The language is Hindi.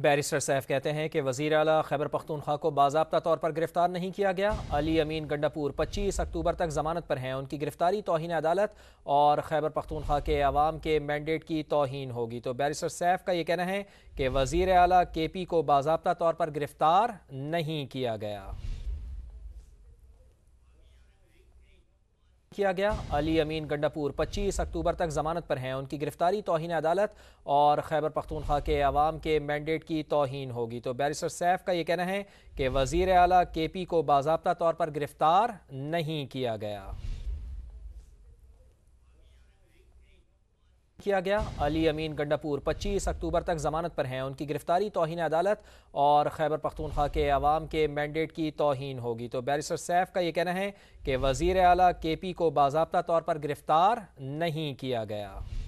बैरिस्टर सैफ कहते हैं कि वजीर अला खैबर पख्तूनख्वा को बाबा तौर पर गिरफ्तार नहीं किया गया अली अमीन गंडापुर पच्चीस अक्टूबर तक जमानत पर हैं उनकी गिरफ्तारी तोहन अदालत और खैबर पख्तूनख्वा के आवाम के मैंडेट की तोहन होगी तो बैरिस्टर सैफ का ये कहना है कि वजीर अला के पी को बाबा तौर पर गिरफ्तार नहीं किया गया किया गया अली अमीन गंडापुर 25 अक्टूबर तक जमानत पर हैं उनकी गिरफ्तारी तोहन अदालत और खैबर पख्तूनख्वा के अवाम के मैंडेट की तोहन होगी तो बैरिस्टर सैफ का ये कहना है कि वज़ी अला के पी को बाबा तौर पर गिरफ्तार नहीं किया गया किया गया अली अमीन गंडापुर 25 अक्टूबर तक जमानत पर हैं उनकी गिरफ्तारी तोहन अदालत और खैबर पख्तूनख्वा के अवाम के मैंडेट की तोहन होगी तो बैरिस्टर सैफ का ये कहना है कि वज़ी अला के पी को बाबा तौर पर गिरफ्तार नहीं किया गया